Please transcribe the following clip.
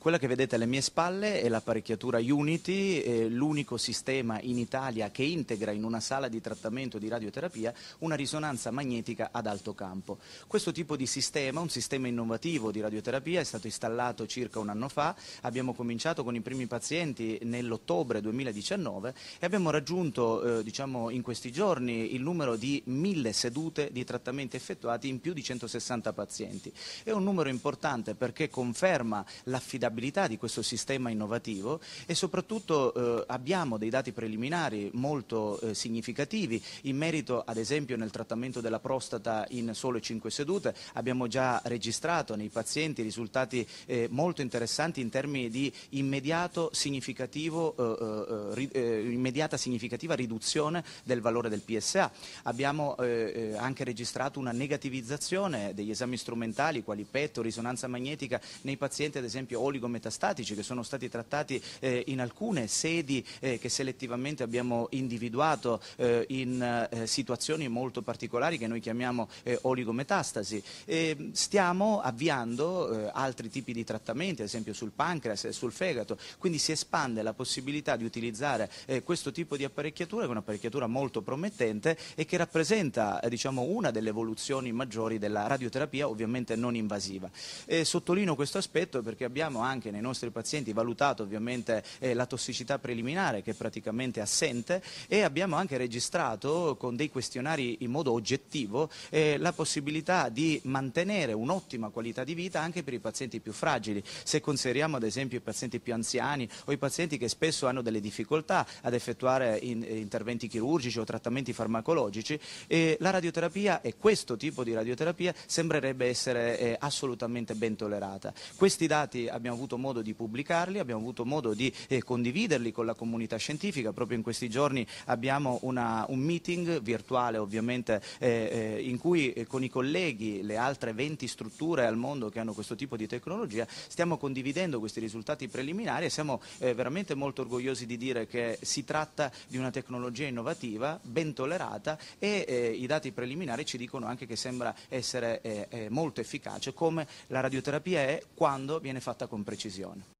Quella che vedete alle mie spalle è l'apparecchiatura Unity, l'unico sistema in Italia che integra in una sala di trattamento di radioterapia una risonanza magnetica ad alto campo. Questo tipo di sistema, un sistema innovativo di radioterapia, è stato installato circa un anno fa, abbiamo cominciato con i primi pazienti nell'ottobre 2019 e abbiamo raggiunto eh, diciamo, in questi giorni il numero di mille sedute di trattamenti effettuati in più di 160 pazienti. È un numero importante perché conferma l'affidabilità l'applicabilità di questo sistema innovativo e soprattutto eh, abbiamo dei dati preliminari molto eh, significativi in merito ad esempio nel trattamento della prostata in sole 5 sedute abbiamo già registrato nei pazienti risultati eh, molto interessanti in termini di immediato, eh, eh, eh, ri, immediata significativa riduzione del valore del PSA. Abbiamo anche registrato una negativizzazione degli esami strumentali quali petto, risonanza magnetica nei pazienti ad esempio oligo metastatici che sono stati trattati eh, in alcune sedi eh, che selettivamente abbiamo individuato eh, in eh, situazioni molto particolari che noi chiamiamo eh, oligometastasi. E stiamo avviando eh, altri tipi di trattamenti, ad esempio sul pancreas e sul fegato, quindi si espande la possibilità di utilizzare questo tipo di apparecchiatura, che è un'apparecchiatura molto promettente e che rappresenta diciamo, una delle evoluzioni maggiori della radioterapia, ovviamente non invasiva. E sottolineo questo aspetto perché abbiamo anche nei nostri pazienti, valutato ovviamente eh, la tossicità preliminare che è praticamente assente e abbiamo anche registrato con dei questionari in modo oggettivo eh, la possibilità di mantenere un'ottima qualità di vita anche per i pazienti più fragili. Se consideriamo ad esempio i pazienti più anziani o i pazienti che spesso hanno delle difficoltà ad effettuare in, eh, interventi chirurgici o trattamenti farmacologici, eh, la radioterapia e questo tipo di radioterapia sembrerebbe essere eh, assolutamente ben tollerata. Questi dati abbiamo avuto modo di pubblicarli, abbiamo avuto modo di eh, condividerli con la comunità scientifica, proprio in questi giorni abbiamo una, un meeting virtuale ovviamente eh, eh, in cui eh, con i colleghi, le altre 20 strutture al mondo che hanno questo tipo di tecnologia, stiamo condividendo questi risultati preliminari e siamo eh, veramente molto orgogliosi di dire che si tratta di una tecnologia innovativa, ben tollerata e eh, i dati preliminari ci dicono anche che sembra essere molto efficace come la radioterapia è quando viene fatta con precisione.